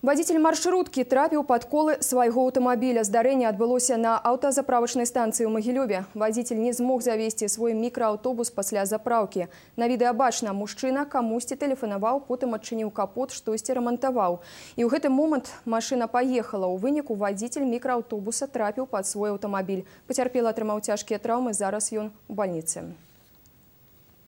Водитель маршрутки трапил пад колы свайго аўтамабіля. Здарэнне адбылося на автозаправочной станции в Магілёве. Водитель не смог завести свой микроавтобус после заправки. На відэа бачна, мужчына камусьці телефоновал, потом адчыніў капот, что штосьці рамантаваў. И в этот момент машина поехала, У выніку водитель микроавтобуса трапил под свой автомобиль, потерпел атрымаў цяжкія траўмы, зараз ён в больнице.